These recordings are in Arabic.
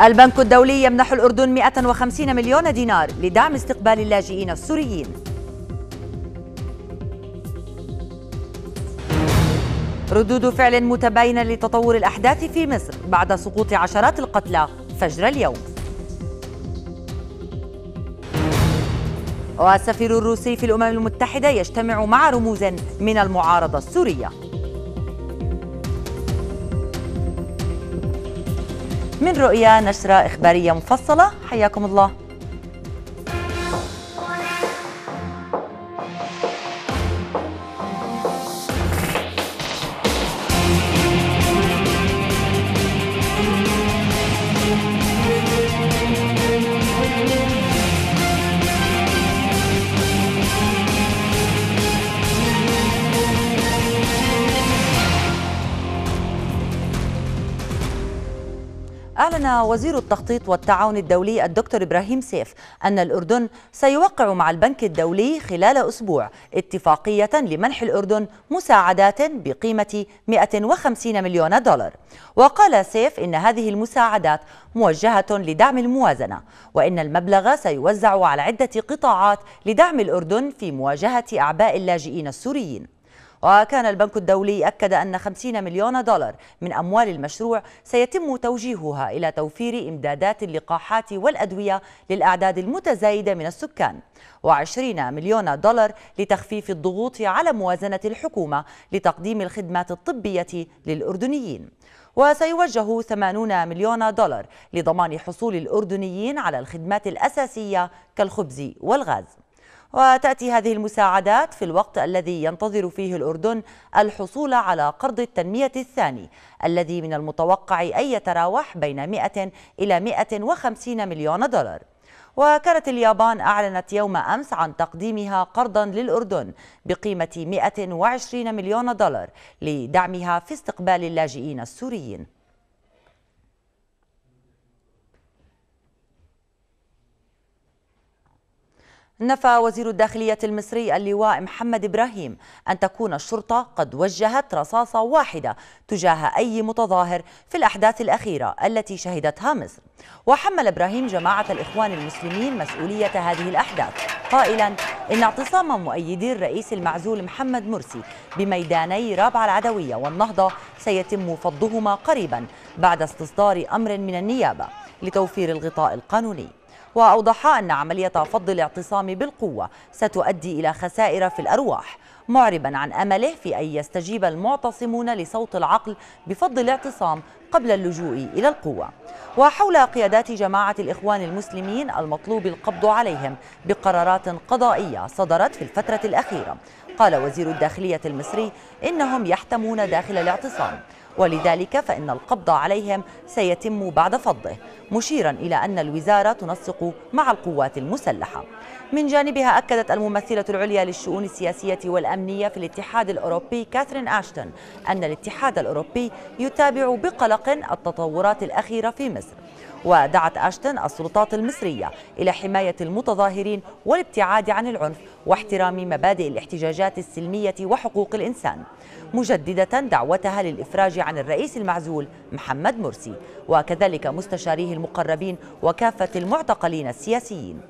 البنك الدولي يمنح الأردن 150 مليون دينار لدعم استقبال اللاجئين السوريين ردود فعل متباينة لتطور الأحداث في مصر بعد سقوط عشرات القتلى فجر اليوم والسفير الروسي في الأمم المتحدة يجتمع مع رموز من المعارضة السورية من رؤيا نشرة إخبارية مفصلة حياكم الله أعلن وزير التخطيط والتعاون الدولي الدكتور إبراهيم سيف أن الأردن سيوقع مع البنك الدولي خلال أسبوع اتفاقية لمنح الأردن مساعدات بقيمة 150 مليون دولار وقال سيف إن هذه المساعدات موجهة لدعم الموازنة وإن المبلغ سيوزع على عدة قطاعات لدعم الأردن في مواجهة أعباء اللاجئين السوريين وكان البنك الدولي أكد أن 50 مليون دولار من أموال المشروع سيتم توجيهها إلى توفير إمدادات اللقاحات والأدوية للأعداد المتزايدة من السكان و20 مليون دولار لتخفيف الضغوط على موازنة الحكومة لتقديم الخدمات الطبية للأردنيين وسيوجه 80 مليون دولار لضمان حصول الأردنيين على الخدمات الأساسية كالخبز والغاز وتأتي هذه المساعدات في الوقت الذي ينتظر فيه الأردن الحصول على قرض التنمية الثاني الذي من المتوقع أن يتراوح بين 100 إلى 150 مليون دولار وكانت اليابان أعلنت يوم أمس عن تقديمها قرضا للأردن بقيمة 120 مليون دولار لدعمها في استقبال اللاجئين السوريين نفى وزير الداخلية المصري اللواء محمد إبراهيم أن تكون الشرطة قد وجهت رصاصة واحدة تجاه أي متظاهر في الأحداث الأخيرة التي شهدتها مصر وحمل إبراهيم جماعة الإخوان المسلمين مسؤولية هذه الأحداث قائلا إن اعتصام مؤيدي الرئيس المعزول محمد مرسي بميداني رابعة العدوية والنهضة سيتم فضهما قريبا بعد استصدار أمر من النيابة لتوفير الغطاء القانوني وأوضح أن عملية فض الاعتصام بالقوة ستؤدي إلى خسائر في الأرواح معربا عن أمله في أن يستجيب المعتصمون لصوت العقل بفض الاعتصام قبل اللجوء إلى القوة وحول قيادات جماعة الإخوان المسلمين المطلوب القبض عليهم بقرارات قضائية صدرت في الفترة الأخيرة قال وزير الداخلية المصري إنهم يحتمون داخل الاعتصام ولذلك فإن القبض عليهم سيتم بعد فضه مشيرا إلى أن الوزارة تنسق مع القوات المسلحة من جانبها أكدت الممثلة العليا للشؤون السياسية والأمنية في الاتحاد الأوروبي كاثرين أشتون أن الاتحاد الأوروبي يتابع بقلق التطورات الأخيرة في مصر ودعت أشتون السلطات المصرية إلى حماية المتظاهرين والابتعاد عن العنف واحترام مبادئ الاحتجاجات السلمية وحقوق الإنسان مجددة دعوتها للإفراج عن الرئيس المعزول محمد مرسي وكذلك مستشاريه المقربين وكافة المعتقلين السياسيين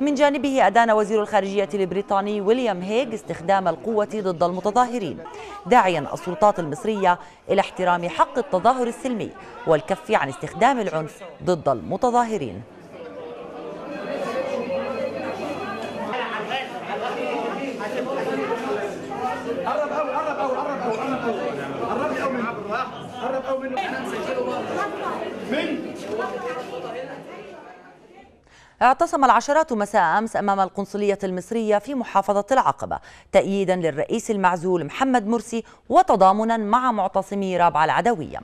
من جانبه أدان وزير الخارجية البريطاني ويليام هيغ استخدام القوة ضد المتظاهرين داعيا السلطات المصرية إلى احترام حق التظاهر السلمي والكف عن استخدام العنف ضد المتظاهرين قرب قرب قرب قرب قرب قرب من اعتصم العشرات مساء أمس أمام القنصلية المصرية في محافظة العقبة تأييدا للرئيس المعزول محمد مرسي وتضامنا مع معتصمي رابعة العدوية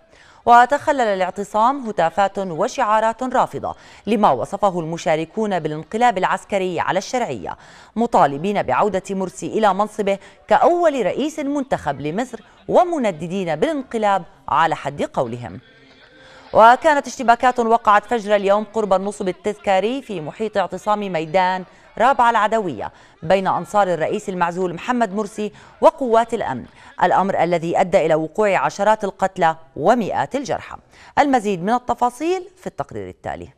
وتخلل الاعتصام هتافات وشعارات رافضة لما وصفه المشاركون بالانقلاب العسكري على الشرعية مطالبين بعودة مرسي إلى منصبه كأول رئيس منتخب لمصر ومنددين بالانقلاب على حد قولهم وكانت اشتباكات وقعت فجر اليوم قرب النصب التذكاري في محيط اعتصام ميدان رابعة العدوية بين أنصار الرئيس المعزول محمد مرسي وقوات الأمن الأمر الذي أدى إلى وقوع عشرات القتلى ومئات الجرحى المزيد من التفاصيل في التقرير التالي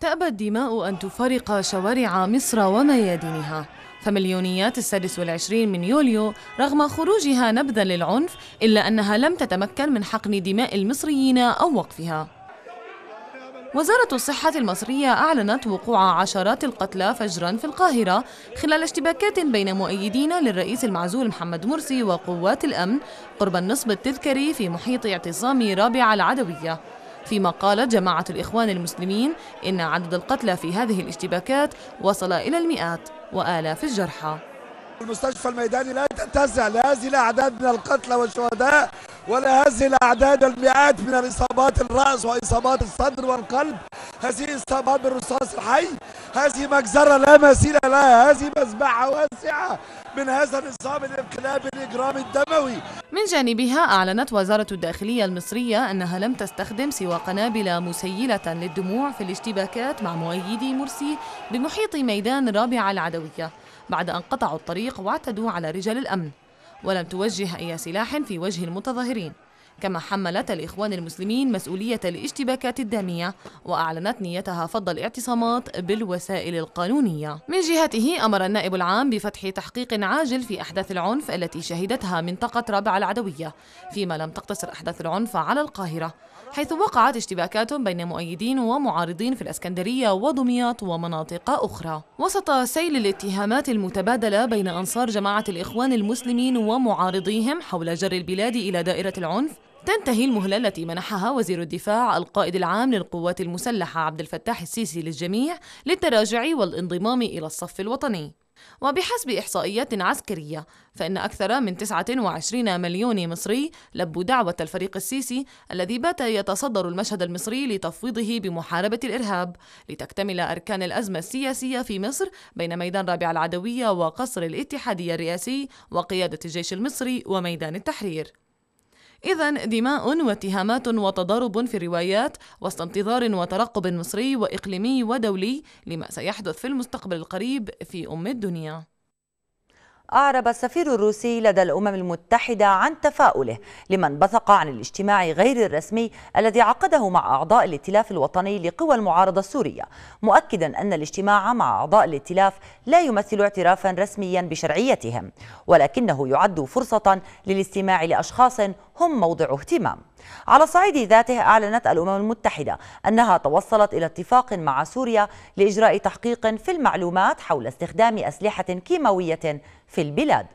تأبى الدماء أن تفارق شوارع مصر وميادينها فمليونيات السادس والعشرين من يوليو رغم خروجها نبذا للعنف إلا أنها لم تتمكن من حقن دماء المصريين أو وقفها وزارة الصحة المصرية أعلنت وقوع عشرات القتلى فجرا في القاهرة خلال اشتباكات بين مؤيدين للرئيس المعزول محمد مرسي وقوات الأمن قرب النصب التذكري في محيط اعتصام رابعة العدوية فيما قالت جماعة الإخوان المسلمين إن عدد القتلى في هذه الاشتباكات وصل إلى المئات وآلاف الجرحى المستشفى الميداني لا تتسع لهذه الأعداد من القتلى والشهداء ولا هذه الأعداد المئات من الإصابات الرأس وإصابات الصدر والقلب هذه إصابات بالرصاص الحي هذه مجزرة لا مثيل لها هذه مذبحة واسعة من هذا النظام الانقلابي الإجرامي الدموي من جانبها أعلنت وزارة الداخلية المصرية أنها لم تستخدم سوى قنابل مسيلة للدموع في الاشتباكات مع مؤيدي مرسي بمحيط ميدان رابعة العدوية بعد أن قطعوا الطريق واعتدوا على رجال الأمن ولم توجه أي سلاح في وجه المتظاهرين كما حملت الإخوان المسلمين مسؤولية الاشتباكات الدامية وأعلنت نيتها فض الاعتصامات بالوسائل القانونية من جهته أمر النائب العام بفتح تحقيق عاجل في أحداث العنف التي شهدتها منطقة رابعة العدوية فيما لم تقتصر أحداث العنف على القاهرة حيث وقعت اشتباكات بين مؤيدين ومعارضين في الاسكندريه ودمياط ومناطق اخرى وسط سيل الاتهامات المتبادله بين انصار جماعه الاخوان المسلمين ومعارضيهم حول جر البلاد الى دائره العنف تنتهي المهلة التي منحها وزير الدفاع القائد العام للقوات المسلحة عبد الفتاح السيسي للجميع للتراجع والانضمام إلى الصف الوطني وبحسب إحصائيات عسكرية فإن أكثر من 29 مليون مصري لبوا دعوة الفريق السيسي الذي بات يتصدر المشهد المصري لتفويضه بمحاربة الإرهاب لتكتمل أركان الأزمة السياسية في مصر بين ميدان رابع العدوية وقصر الاتحادية الرئاسي وقيادة الجيش المصري وميدان التحرير إذا دماء واتهامات وتضارب في الروايات وسط انتظار وترقب مصري وإقليمي ودولي لما سيحدث في المستقبل القريب في أم الدنيا أعرب السفير الروسي لدى الأمم المتحدة عن تفاؤله لمن بثق عن الاجتماع غير الرسمي الذي عقده مع أعضاء الائتلاف الوطني لقوى المعارضة السورية مؤكدا أن الاجتماع مع أعضاء الائتلاف لا يمثل اعترافا رسميا بشرعيتهم ولكنه يعد فرصة للاستماع لأشخاص هم موضع اهتمام على صعيد ذاته أعلنت الأمم المتحدة أنها توصلت إلى اتفاق مع سوريا لإجراء تحقيق في المعلومات حول استخدام أسلحة كيماوية في البلاد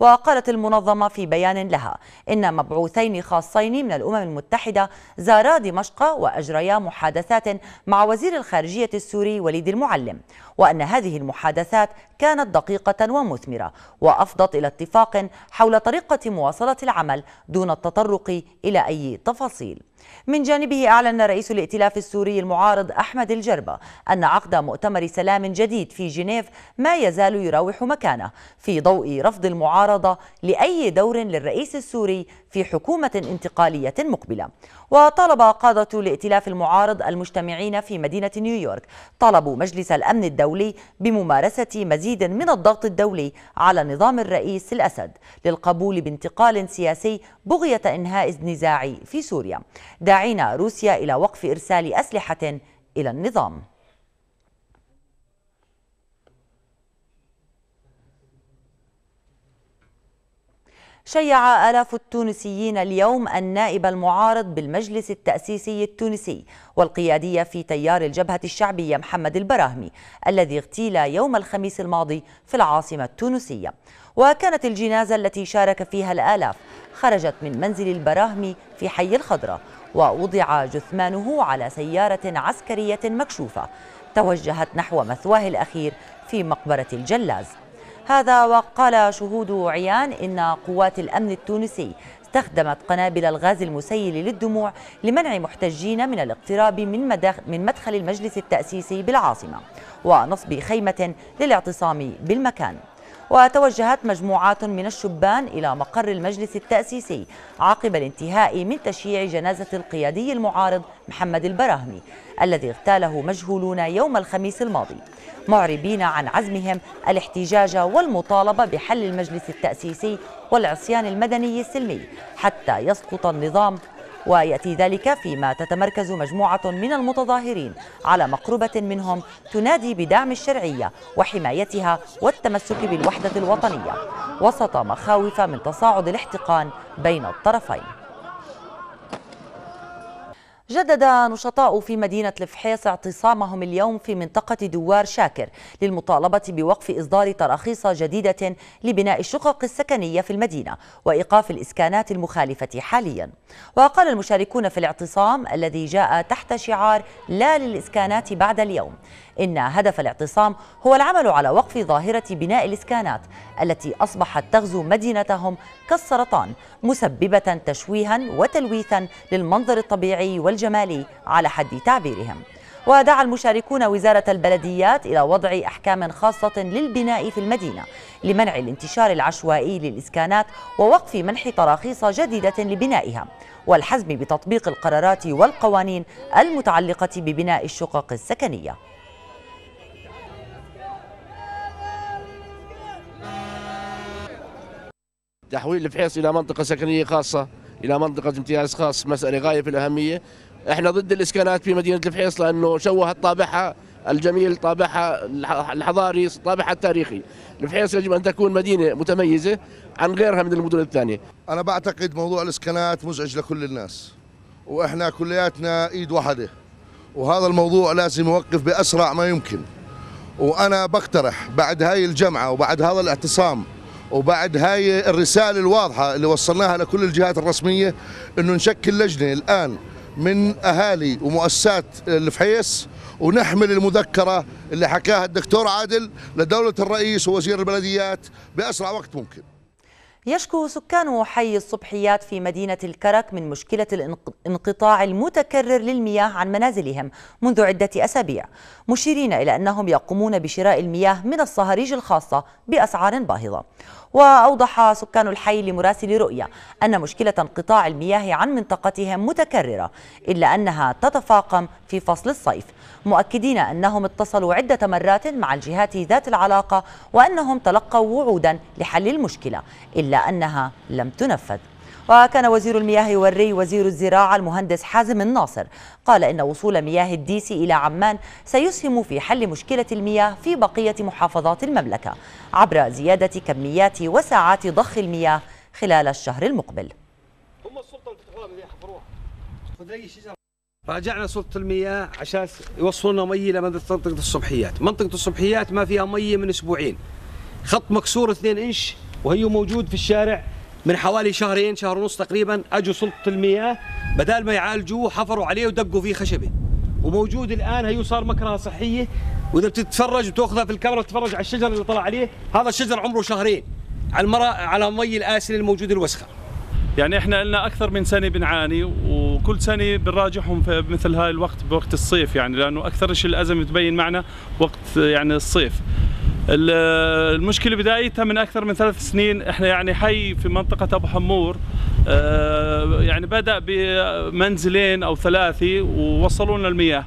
وقالت المنظمة في بيان لها إن مبعوثين خاصين من الأمم المتحدة زارا دمشق وأجريا محادثات مع وزير الخارجية السوري وليد المعلم وأن هذه المحادثات كانت دقيقة ومثمرة وأفضت إلى اتفاق حول طريقة مواصلة العمل دون التطرق إلى أي تفاصيل من جانبه أعلن رئيس الائتلاف السوري المعارض أحمد الجربة أن عقد مؤتمر سلام جديد في جنيف ما يزال يراوح مكانه في ضوء رفض المعارضة لأي دور للرئيس السوري في حكومة انتقالية مقبلة وطالب قادة الائتلاف المعارض المجتمعين في مدينة نيويورك طلبوا مجلس الأمن الدولي بممارسة مزيد من الضغط الدولي على نظام الرئيس الأسد للقبول بانتقال سياسي بغية إنهاء النزاع في سوريا داعين روسيا إلى وقف إرسال أسلحة إلى النظام شيع آلاف التونسيين اليوم النائب المعارض بالمجلس التأسيسي التونسي والقيادية في تيار الجبهة الشعبية محمد البراهمي الذي اغتيل يوم الخميس الماضي في العاصمة التونسية وكانت الجنازة التي شارك فيها الآلاف خرجت من منزل البراهمي في حي الخضرة ووضع جثمانه على سيارة عسكرية مكشوفة توجهت نحو مثواه الأخير في مقبرة الجلاز هذا وقال شهود عيان إن قوات الأمن التونسي استخدمت قنابل الغاز المسيل للدموع لمنع محتجين من الاقتراب من, من مدخل المجلس التأسيسي بالعاصمة ونصب خيمة للاعتصام بالمكان وتوجهت مجموعات من الشبان إلى مقر المجلس التأسيسي عقب الانتهاء من تشييع جنازة القيادي المعارض محمد البراهمي الذي اغتاله مجهولون يوم الخميس الماضي معربين عن عزمهم الاحتجاج والمطالبة بحل المجلس التأسيسي والعصيان المدني السلمي حتى يسقط النظام ويأتي ذلك فيما تتمركز مجموعة من المتظاهرين على مقربة منهم تنادي بدعم الشرعية وحمايتها والتمسك بالوحدة الوطنية وسط مخاوف من تصاعد الاحتقان بين الطرفين جدد نشطاء في مدينة الفحيص اعتصامهم اليوم في منطقة دوار شاكر للمطالبة بوقف إصدار تراخيص جديدة لبناء الشقق السكنية في المدينة وإيقاف الإسكانات المخالفة حاليا وقال المشاركون في الاعتصام الذي جاء تحت شعار لا للإسكانات بعد اليوم إن هدف الاعتصام هو العمل على وقف ظاهرة بناء الإسكانات التي أصبحت تغزو مدينتهم كالسرطان مسببة تشويها وتلويثا للمنظر الطبيعي والجمالي على حد تعبيرهم ودعا المشاركون وزارة البلديات إلى وضع أحكام خاصة للبناء في المدينة لمنع الانتشار العشوائي للإسكانات ووقف منح تراخيص جديدة لبنائها والحزم بتطبيق القرارات والقوانين المتعلقة ببناء الشقق السكنية تحويل الفحيص الى منطقه سكنيه خاصه الى منطقه امتياز خاص مساله غايه في الاهميه احنا ضد الاسكانات في مدينه الفحيص لانه شوهت طابعها الجميل طابعها الحضاري طابعها التاريخي الفحيص يجب أن تكون مدينة متميزة عن غيرها من المدن الثانية أنا بعتقد موضوع الإسكانات مزعج لكل الناس وإحنا كلياتنا إيد واحدة وهذا الموضوع لازم يوقف بأسرع ما يمكن وأنا بقترح بعد هاي الجمعة وبعد هذا الاعتصام وبعد هاي الرسالة الواضحة اللي وصلناها لكل الجهات الرسمية أنه نشكل لجنة الآن من أهالي ومؤسسات الفحيس ونحمل المذكرة اللي حكاها الدكتور عادل لدولة الرئيس ووزير البلديات بأسرع وقت ممكن يشكو سكان حي الصبحيات في مدينة الكرك من مشكلة الانقطاع المتكرر للمياه عن منازلهم منذ عدة أسابيع مشيرين إلى أنهم يقومون بشراء المياه من الصهاريج الخاصة بأسعار باهظة وأوضح سكان الحي لمراسل رؤية أن مشكلة انقطاع المياه عن منطقتهم متكررة إلا أنها تتفاقم في فصل الصيف مؤكدين أنهم اتصلوا عدة مرات مع الجهات ذات العلاقة وأنهم تلقوا وعودا لحل المشكلة إلا أنها لم تنفذ وكان وزير المياه والري وزير الزراعة المهندس حازم الناصر قال إن وصول مياه الديسي إلى عمان سيسهم في حل مشكلة المياه في بقية محافظات المملكة عبر زيادة كميات وساعات ضخ المياه خلال الشهر المقبل راجعنا سلطة المياه عشان يوصلوا لنا مي لمنطقة الصبحيات، منطقة الصبحيات ما فيها مي من أسبوعين. خط مكسور 2 إنش وهي موجود في الشارع من حوالي شهرين شهر ونص تقريبا اجوا سلطه المياه بدال ما يعالجوه حفروا عليه ودقوا فيه خشبه وموجود الان هيو صار مكره صحيه واذا بتتفرج وتاخذها في الكاميرا وتتفرج على الشجر اللي طلع عليه هذا الشجر عمره شهرين على المرا على مي الاسله الموجوده الوسخه يعني احنا لنا اكثر من سنه بنعاني وكل سنه بنراجعهم في مثل هاي الوقت بوقت الصيف يعني لانه اكثر شيء الازمه بتبين معنا وقت يعني الصيف المشكلة بدايتها من أكثر من ثلاث سنين إحنا يعني حي في منطقة أبو حمور آه، يعني بدأ بمنزلين أو ثلاثة ووصلونا المياه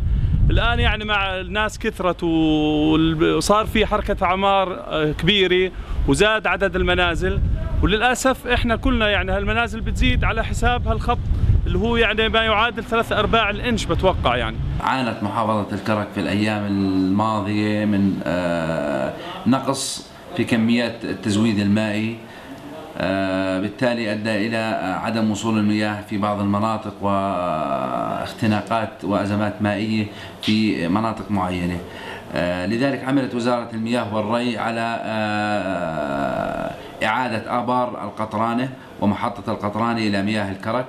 الآن يعني مع الناس كثرت وصار في حركة أعمار آه، كبيرة وزاد عدد المنازل وللأسف إحنا كلنا يعني هالمنازل بتزيد على حساب هالخط اللي هو يعني ما يعادل ثلاث ارباع الانش بتوقع يعني. عانت محافظه الكرك في الايام الماضيه من آه، نقص في كميات التزويد المائي آه، بالتالي ادى الى عدم وصول المياه في بعض المناطق واختناقات وازمات مائيه في مناطق معينه. آه، لذلك عملت وزاره المياه والري على اعاده ابار القطرانه ومحطه القطرانه الى مياه الكرك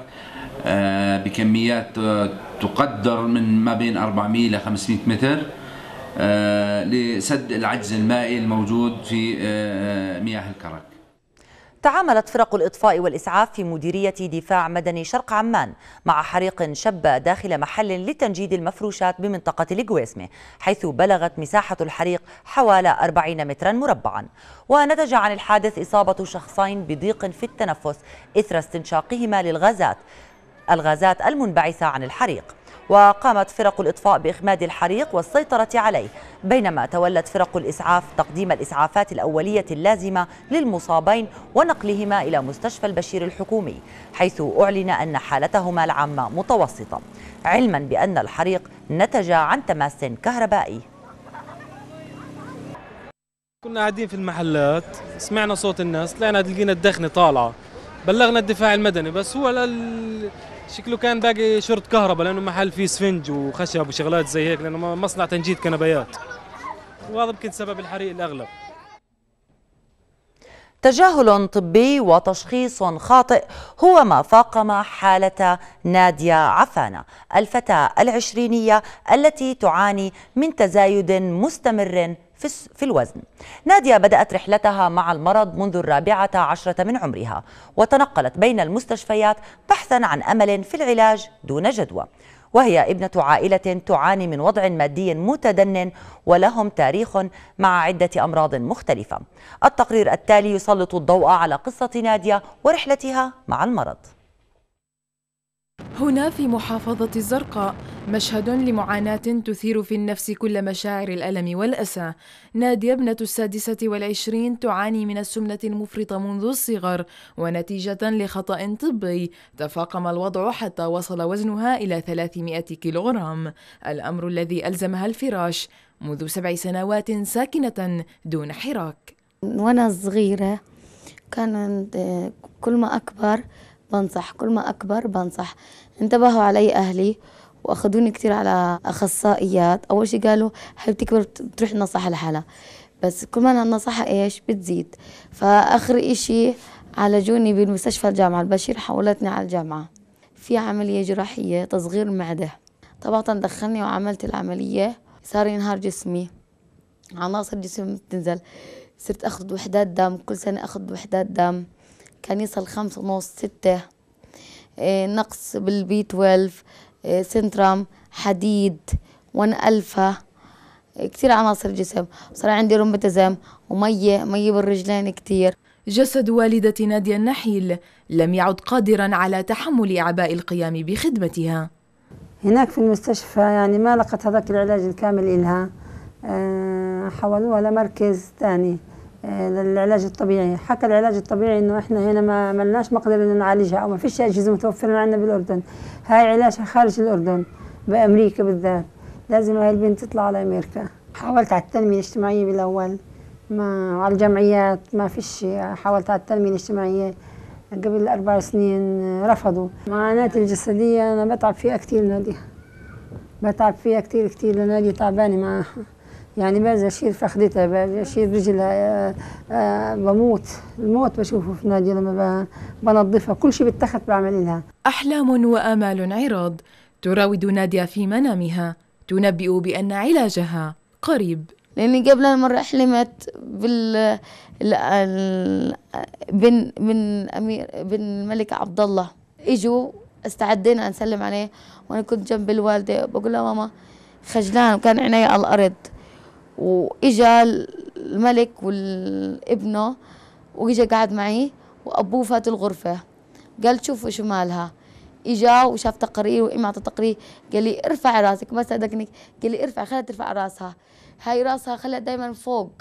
آه، بكميات آه، تقدر من ما بين 400 ل 500 متر آه، لسد العجز المائي الموجود في مياه الكرك تعاملت فرق الإطفاء والإسعاف في مديرية دفاع مدني شرق عمان مع حريق شب داخل محل لتنجيد المفروشات بمنطقة الجويسمة حيث بلغت مساحة الحريق حوالي 40 مترا مربعا ونتج عن الحادث إصابة شخصين بضيق في التنفس إثر استنشاقهما للغازات الغازات المنبعثة عن الحريق وقامت فرق الإطفاء بإخماد الحريق والسيطرة عليه بينما تولت فرق الإسعاف تقديم الإسعافات الأولية اللازمة للمصابين ونقلهما إلى مستشفى البشير الحكومي حيث أعلن أن حالتهما العامة متوسطة علما بأن الحريق نتج عن تماس كهربائي كنا قاعدين في المحلات سمعنا صوت الناس لقينا لقينا الدخنه طالعه بلغنا الدفاع المدني بس هو لل... شكله كان باقي شرط كهرباء لانه محل فيه سفنج وخشب وشغلات زي هيك لانه مصنع تنجيد كنبيات وهذا يمكن سبب الحريق الاغلب تجاهل طبي وتشخيص خاطئ هو ما فاقم حالة نادية عفانة الفتاة العشرينية التي تعاني من تزايد مستمر في, الوزن نادية بدأت رحلتها مع المرض منذ الرابعة عشرة من عمرها وتنقلت بين المستشفيات بحثا عن أمل في العلاج دون جدوى وهي ابنة عائلة تعاني من وضع مادي متدن ولهم تاريخ مع عدة أمراض مختلفة التقرير التالي يسلط الضوء على قصة نادية ورحلتها مع المرض هنا في محافظة الزرقاء مشهد لمعاناة تثير في النفس كل مشاعر الألم والأسى نادية ابنة السادسة والعشرين تعاني من السمنة المفرطة منذ الصغر ونتيجة لخطأ طبي تفاقم الوضع حتى وصل وزنها إلى 300 كيلوغرام الأمر الذي ألزمها الفراش منذ سبع سنوات ساكنة دون حراك وأنا صغيرة كان كل ما أكبر بنصح كل ما أكبر بنصح انتبهوا علي أهلي وأخذوني كثير على أخصائيات أول شيء قالوا حبيبتي تكبر بتروح نصح لحالها بس كل ما أنا نصحها إيش بتزيد فآخر إشي عالجوني بالمستشفى الجامعة البشير حولتني على الجامعة في عملية جراحية تصغير معدة طبعا دخلني وعملت العملية صار ينهار جسمي عناصر جسمي بتنزل صرت أخذ وحدات دم كل سنة أخذ وحدات دم كنيسة الخمسة ونص ستة آه، نقص بالبي 12 آه، سنترام حديد ون ألفا آه، كثير عناصر جسم صار عندي روماتيزم ومية مية بالرجلين كثير جسد والدة نادية النحيل لم يعد قادرا على تحمل أعباء القيام بخدمتها هناك في المستشفى يعني ما لقت هذاك العلاج الكامل إلها حولوها لمركز ثاني للعلاج الطبيعي حكى العلاج الطبيعي انه احنا هنا ما ملناش مقدره ان نعالجها او ما فيش اجهزه متوفره عندنا بالاردن هاي علاجها خارج الاردن بامريكا بالذات لازم هاي البنت تطلع على امريكا حاولت على التنميه الاجتماعيه بالاول ما على الجمعيات ما فيش حاولت على التنميه الاجتماعيه قبل اربع سنين رفضوا معاناتي الجسديه انا بتعب فيها كثير نادي بتعب فيها كثير كثير لنادي تعبانه معاها يعني باجي اشيل فخذتها باجي اشيل رجلها آه، آه، بموت الموت بشوفه في نادي لما بنظفها كل شيء بالتخت بعمل لها احلام وامال عراض تراود نادية في منامها تنبئ بان علاجها قريب لاني قبل مره حلمت بال بن بن امير بن الملك عبد الله اجوا استعدينا نسلم عليه وانا كنت جنب الوالده بقول لها ماما خجلان وكان عيني على الارض واجا الملك والابنه واجا قعد معي وابوه فات الغرفه قال شوفوا شو مالها اجا وشاف تقرير وامي اعطت تقرير قال لي ارفع راسك ما صدقني قال لي ارفع خليها ترفع راسها هاي راسها خليها دائما فوق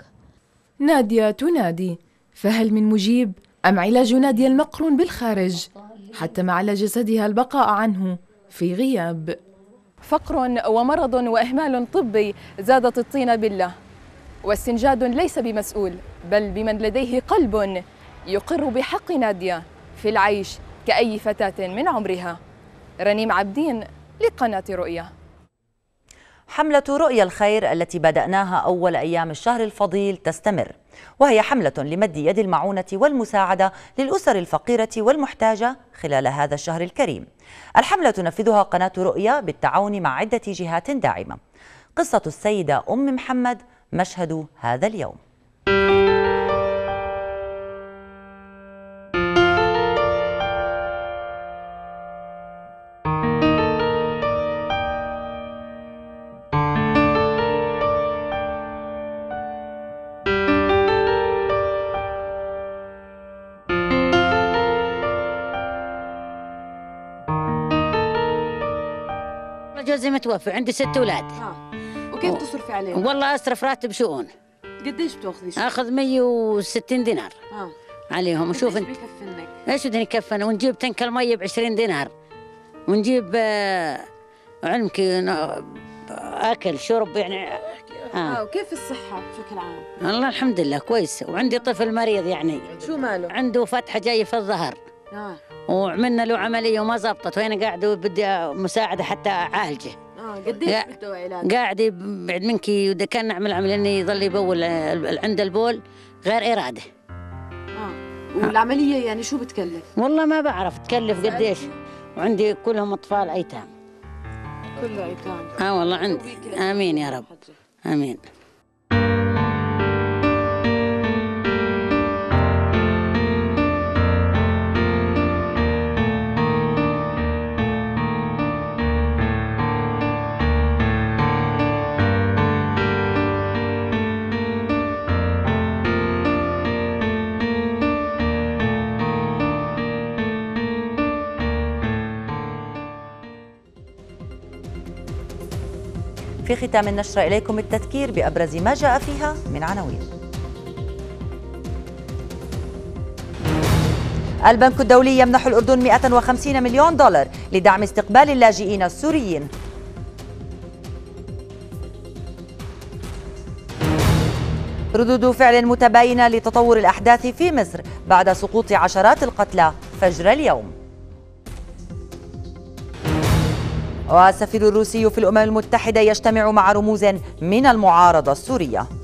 ناديه تنادي فهل من مجيب ام علاج ناديه المقرون بالخارج حتى ما على جسدها البقاء عنه في غياب فقر ومرض واهمال طبي زادت الطين بله واستنجاد ليس بمسؤول بل بمن لديه قلب يقر بحق ناديه في العيش كاي فتاه من عمرها رنيم عبدين لقناه رؤيه حملة رؤية الخير التي بدأناها أول أيام الشهر الفضيل تستمر وهي حملة لمد يد المعونة والمساعدة للأسر الفقيرة والمحتاجة خلال هذا الشهر الكريم الحملة تنفذها قناة رؤية بالتعاون مع عدة جهات داعمة قصة السيدة أم محمد مشهد هذا اليوم والله جوزي متوفى عندي ست اولاد اه وكيف تصرفي عليهم؟ والله اصرف راتب شؤون قديش بتاخذي؟ اخذ 160 دينار اه عليهم وشوف انت بيكفنك؟ ايش بدنا يكفن ونجيب تنك المي ب 20 دينار ونجيب آه علمك اكل شرب يعني آه. آه. وكيف الصحة بشكل عام؟ والله الحمد لله كويسة وعندي طفل مريض يعني شو ماله؟ عنده فتحة جاية في الظهر آه. وعملنا له عمليه وما زبطت وانا قاعده بدي مساعده حتى اعالجه اه قديش مستوى علاج؟ قاعد بعد منك واذا كان نعمل عمليه انه يظل يبول عند البول غير اراده اه والعمليه يعني شو بتكلف؟ والله ما بعرف تكلف قديش وعندي كلهم اطفال ايتام كله ايتام اه والله عندي امين يا رب امين في ختام النشرة إليكم التذكير بأبرز ما جاء فيها من عناوين البنك الدولي يمنح الأردن 150 مليون دولار لدعم استقبال اللاجئين السوريين ردود فعل متباينة لتطور الأحداث في مصر بعد سقوط عشرات القتلى فجر اليوم والسفير الروسي في الأمم المتحدة يجتمع مع رموز من المعارضة السورية